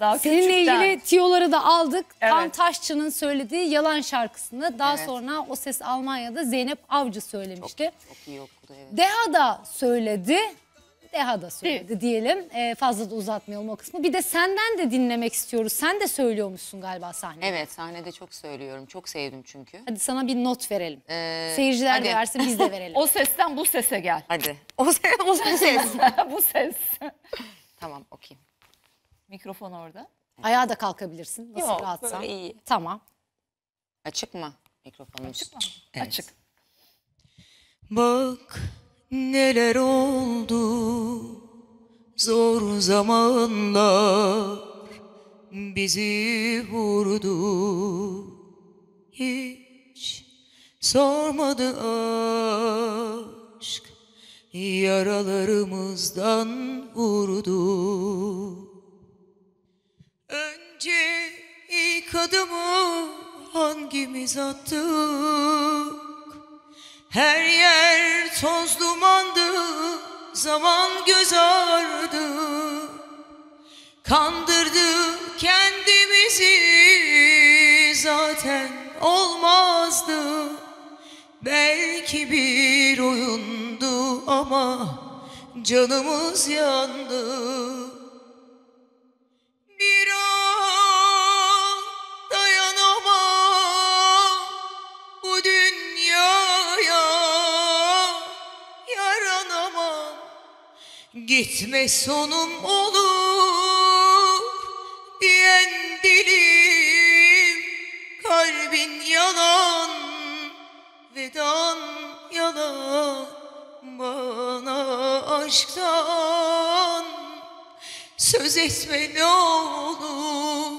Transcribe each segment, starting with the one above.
Daha Seninle küçükten. ilgili tiyoları da aldık. Evet. Tam Taşçı'nın söylediği Yalan şarkısını daha evet. sonra o ses Almanya'da Zeynep Avcı söylemişti. Çok, çok iyi okudu evet. Deha da söyledi. Deha da söyledi Değil. diyelim. Ee, fazla da uzatmayalım o kısmı. Bir de senden de dinlemek istiyoruz. Sen de söylüyormuşsun galiba sahnede. Evet sahnede çok söylüyorum. Çok sevdim çünkü. Hadi sana bir not verelim. Ee, Seyirciler hadi. de versin biz de verelim. o sesten bu sese gel. Hadi. O, ses o ses. bu ses. tamam okuyayım. Mikrofon orada. Ayağa da kalkabilirsin. Nasıl Yok, rahatsan. böyle iyi. Tamam. Açık mı mikrofonumuz? Açık mı? Evet. Açık. Bak neler oldu zor zamanlar bizi vurdu hiç sormadı aşk yaralarımızdan vurdu adımı hangimiz attık? Her yer toz dumandı, zaman göz ardı. Kandırdık kendimizi, zaten olmazdı. Belki bir oyundu ama canımız yandı. Gitme sonum olur diyen dilim Kalbin yalan vedan yalan Bana aşktan söz etme ne olur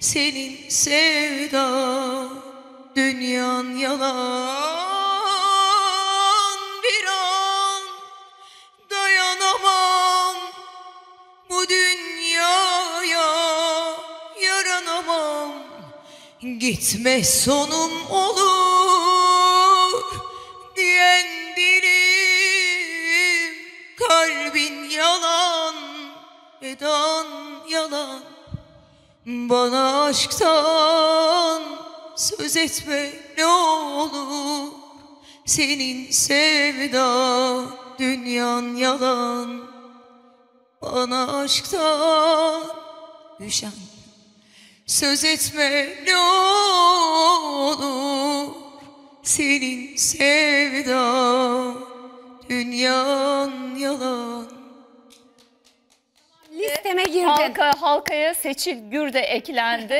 Senin sevda dünyan yalan Gitme sonum olur diyen dilim Kalbin yalan, edan yalan Bana aşktan söz etme ne olur Senin sevda dünyan yalan Bana aşktan düşen Söz etme ne olur Senin sevda Dünyan yalan Listeme girdi. Halka, halkaya Seçil Gür de eklendi.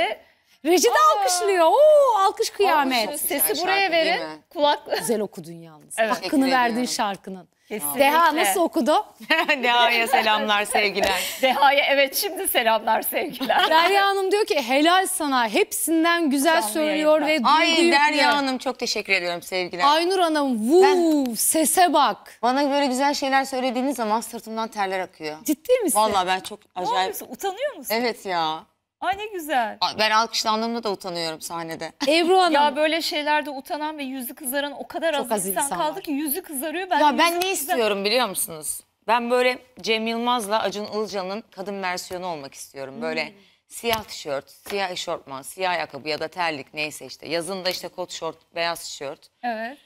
Reji de alkışlıyor. Oo, alkış kıyamet. Alkışlıyor. Sesi Güzel buraya şarkı, verin. Kulak Güzel okudun yalnız. Evet. Hakkını Teşekkür verdin şarkının. Kesinlikle. Deha nasıl okudu? Deha'ya selamlar sevgiler. Deha'ya evet şimdi selamlar sevgiler. Derya Hanım diyor ki helal sana hepsinden güzel Canlı söylüyor ve duygu Ay Derya Hanım çok teşekkür ediyorum sevgiler. Aynur Hanım vuu sese bak. Bana böyle güzel şeyler söylediğiniz zaman sırtımdan terler akıyor. Ciddi misin? Valla ben çok acayip. yapıyorsun? Utanıyor musun? Evet ya. Ay ne güzel. Ben alkışlandığımda da utanıyorum sahnede. Ebru Hanım. Ya böyle şeylerde utanan ve yüzü kızaran o kadar Çok az insan, insan kaldı var. ki yüzü kızarıyor. Ben ya ben ne kızar... istiyorum biliyor musunuz? Ben böyle Cem Yılmaz'la Acun Ilıcalı'nın kadın versiyonu olmak istiyorum. Böyle hmm. siyah tişört, siyah eşortman, siyah ayakkabı ya da terlik neyse işte. Yazında işte kot şort, beyaz tişört. Evet.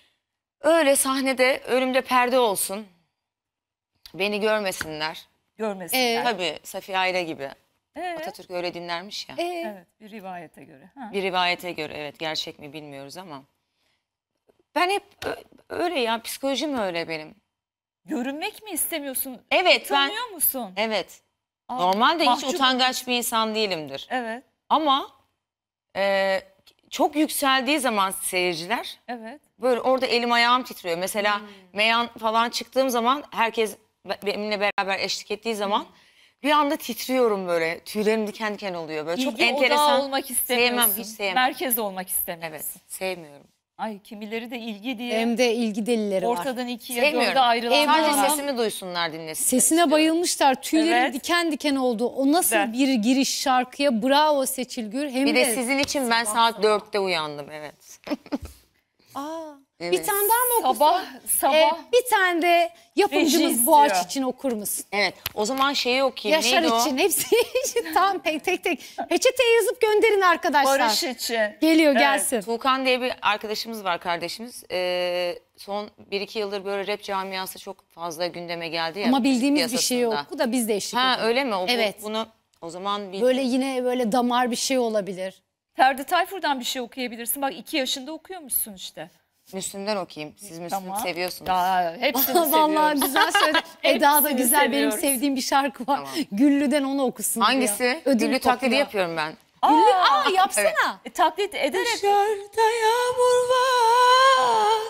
Öyle sahnede önümde perde olsun. Beni görmesinler. Görmesinler. Ee? Tabii Safiye Ayla gibi. Ee, Atatürk öyle dinlermiş ya. Ee, evet bir rivayete göre. Ha. Bir rivayete göre evet gerçek mi bilmiyoruz ama. Ben hep öyle ya psikolojim öyle benim. Görünmek mi istemiyorsun? Evet. Utanıyor ben, musun? Evet. Aa, Normalde mahcup. hiç utangaç bir insan değilimdir. Evet. Ama e, çok yükseldiği zaman seyirciler evet. böyle orada elim ayağım titriyor. Mesela hmm. meyan falan çıktığım zaman herkes benimle beraber eşlik ettiği zaman... Hmm bir anda titriyorum böyle. Tüylerim diken diken oluyor böyle. Çok enteresan. olmak istemiyorsun. Sevmem, hiç sevmem. Merkez olmak istemiyorsun. Evet, sevmiyorum. Ay kimileri de ilgi diye Hem de ilgi delileri var. ortadan ikiye Sevmiyorum. dörde ayrılan. Sadece adam. sesimi duysunlar dinlesin. Sesine bayılmışlar. Tüyleri Evet. diken diken oldu. O nasıl Güzel. bir giriş şarkıya? Bravo Seçilgür. Hem Bir de sizin için ben saat dörtte uyandım evet. Evet. Bir tane daha mı okusun? Sabah, sabah. Ee, bir tane de yapımcımız Boğaç için okur musun? Evet. O zaman şeyi okuyayım. Yaşar Neydi o? için hepsi için tam tek tek tek. Peçeteye yazıp gönderin arkadaşlar. Barış için. Geliyor gelsin. Tuğkan diye bir arkadaşımız var kardeşimiz. Ee, son 1-2 yıldır böyle rap camiası çok fazla gündeme geldi ya. Ama bildiğimiz bir şey yok. Bu da biz de eşlik Ha edelim. öyle mi? O, Evet. Bunu o zaman bir Böyle yine böyle damar bir şey olabilir. Ferdi Tayfur'dan bir şey okuyabilirsin. Bak iki yaşında okuyor musun işte. Müslüm'den okuyayım. Siz Müslüm Tamam. seviyorsunuz. Aa, hepsini Vallahi güzel söyledi. Eda da Hepsini güzel. Benim sevdiğim bir şarkı var. Tamam. Güllü'den onu okusun diyor. Hangisi? Ödül Güllü kokla. taklidi yapıyorum ben. Güllü aa yapsana. E, Taklit ederek Dışarıda yağmur var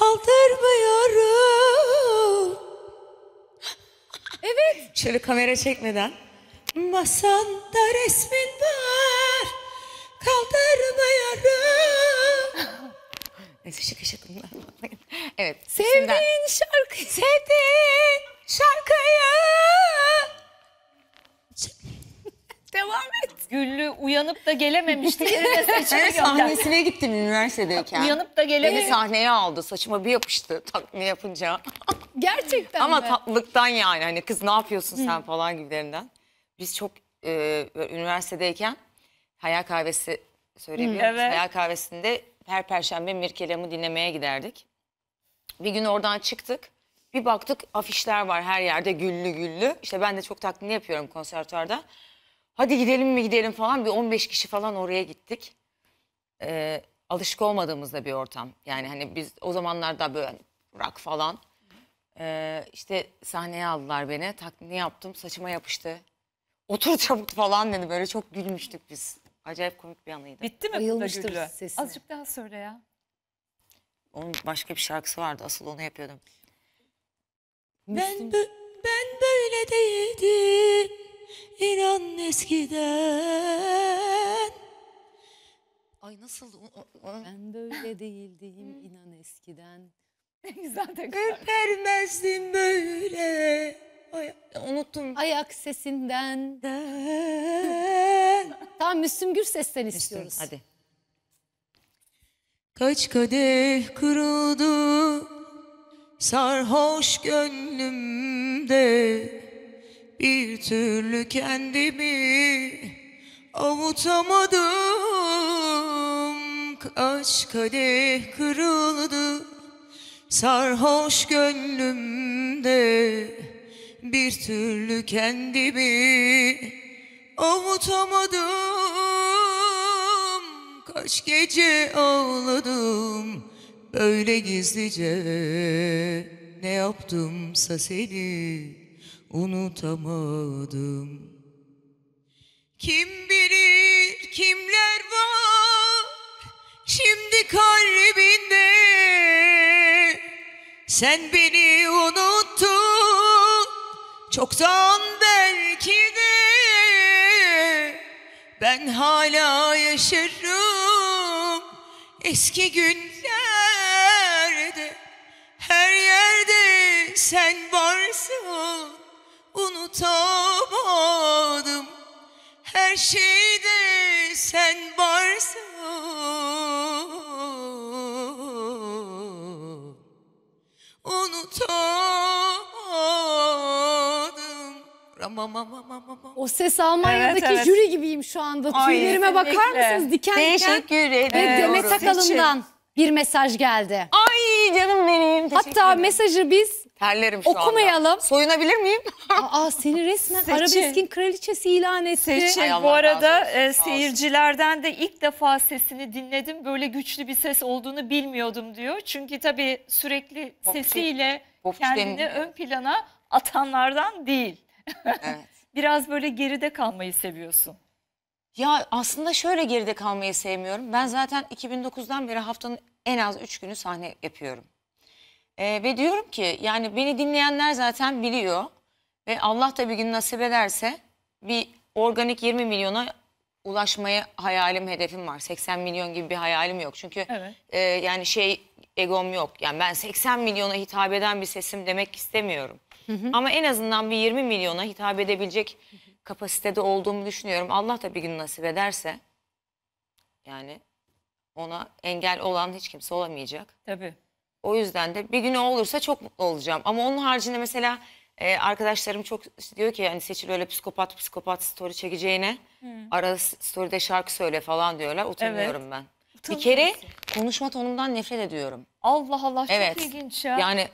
Aldırmıyorum Evet Şöyle kamera çekmeden Masanda resmin var Kaldırmıyorum Neyse şıkı şıkı evet. Sevdiğin isimden... şarkıyı. Sevdiğin şarkıyı. Devam et. Güllü uyanıp da gelememişti. Yerine sahnesine gittim üniversitedeyken. Uyanıp da gelememiş. Beni sahneye aldı. Saçıma bir yapıştı takma yapınca. Gerçekten Ama mi? tatlılıktan yani. Hani kız ne yapıyorsun sen Hı. falan gibilerinden. Biz çok e, üniversitedeyken hayal kahvesi söyleyebilirim. Evet. Hayal kahvesinde her perşembe Mirkelam'ı dinlemeye giderdik. Bir gün oradan çıktık. Bir baktık afişler var her yerde güllü güllü. İşte ben de çok taklidini yapıyorum konservatuarda. Hadi gidelim mi gidelim falan bir 15 kişi falan oraya gittik. Ee, alışık olmadığımız da bir ortam. Yani hani biz o zamanlarda böyle hani rock falan. Ee, işte sahneye aldılar beni. Taklidini yaptım. Saçıma yapıştı. Otur çabuk falan dedi. Böyle çok gülmüştük biz. Acayip komik bir anıydı. Bitti mi Kutla Bayılmıştır Güllü? Azıcık daha söyle ya. Onun başka bir şarkısı vardı. Asıl onu yapıyordum. Ben, ben böyle değildim inan eskiden. Ay nasıl? Ben böyle değildim inan eskiden. Ne güzel tekrar. Ürpermezdim böyle Ay, unuttum. Ayak sesinden. Tam Müslüm Gürses'ten istiyoruz. Hadi. Kaç kadeh kırıldı sarhoş gönlümde bir türlü kendimi avutamadım Kaç kadeh kırıldı sarhoş gönlümde bir türlü kendimi avutamadım Kaç gece ağladım böyle gizlice Ne yaptımsa seni unutamadım Kim bilir kimler var şimdi kalbinde Sen beni unuttun Çoktan belki de ben hala yaşarım eski günlerde her yerde sen varsın unutamadım her şeyi Amam amam amam amam. O ses Almanya'daki evet, evet. jüri gibiyim şu anda. Tüylerime bakar mısınız? Diken Teşekkür diken. Ve ederim. Demet Akalın'dan bir mesaj geldi. Ay canım benim. Hatta mesajı biz Terlerim şu Okumayalım. Anda. Soyunabilir miyim? Aa seni resmen Seçin. arabeskin kraliçesi ilan etti. Seçin bu arada e, seyircilerden de ilk defa sesini dinledim. Böyle güçlü bir ses olduğunu bilmiyordum diyor. Çünkü tabii sürekli popçu, sesiyle popçu kendini ön plana atanlardan değil. Evet. Biraz böyle geride kalmayı seviyorsun. Ya aslında şöyle geride kalmayı sevmiyorum. Ben zaten 2009'dan beri haftanın en az 3 günü sahne yapıyorum. Ee, ve diyorum ki yani beni dinleyenler zaten biliyor. Ve Allah da bir gün nasip ederse bir organik 20 milyona ulaşmaya hayalim, hedefim var. 80 milyon gibi bir hayalim yok. Çünkü evet. e, yani şey egom yok. Yani ben 80 milyona hitap eden bir sesim demek istemiyorum. Hı Ama en azından bir 20 milyona hitap edebilecek kapasitede olduğumu düşünüyorum. Allah da bir gün nasip ederse yani ona engel olan hiç kimse olamayacak. Tabii. O yüzden de bir gün o olursa çok mutlu olacağım. Ama onun haricinde mesela e, arkadaşlarım çok diyor ki yani Seçil öyle psikopat psikopat story çekeceğine Hı. ara story'de şarkı söyle falan diyorlar. Utanıyorum evet. ben. Utanmıyorsun. Bir kere konuşma tonumdan nefret ediyorum. Allah Allah çok evet. ilginç ya. Yani